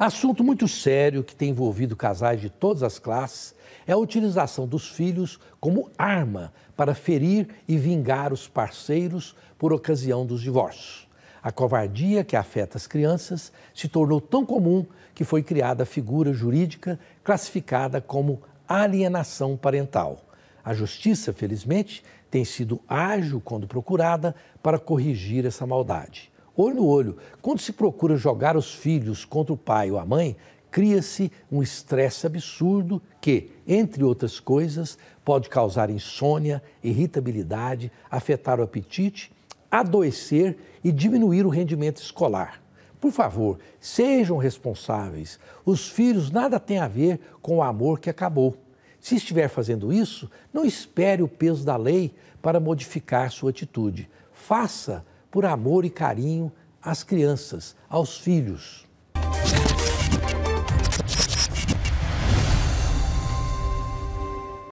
Assunto muito sério que tem envolvido casais de todas as classes é a utilização dos filhos como arma para ferir e vingar os parceiros por ocasião dos divórcios. A covardia que afeta as crianças se tornou tão comum que foi criada a figura jurídica classificada como alienação parental. A justiça, felizmente, tem sido ágil quando procurada para corrigir essa maldade olho no olho. Quando se procura jogar os filhos contra o pai ou a mãe, cria-se um estresse absurdo que, entre outras coisas, pode causar insônia, irritabilidade, afetar o apetite, adoecer e diminuir o rendimento escolar. Por favor, sejam responsáveis. Os filhos nada têm a ver com o amor que acabou. Se estiver fazendo isso, não espere o peso da lei para modificar sua atitude. Faça por amor e carinho às crianças, aos filhos.